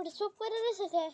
ஒரு சூப்பரான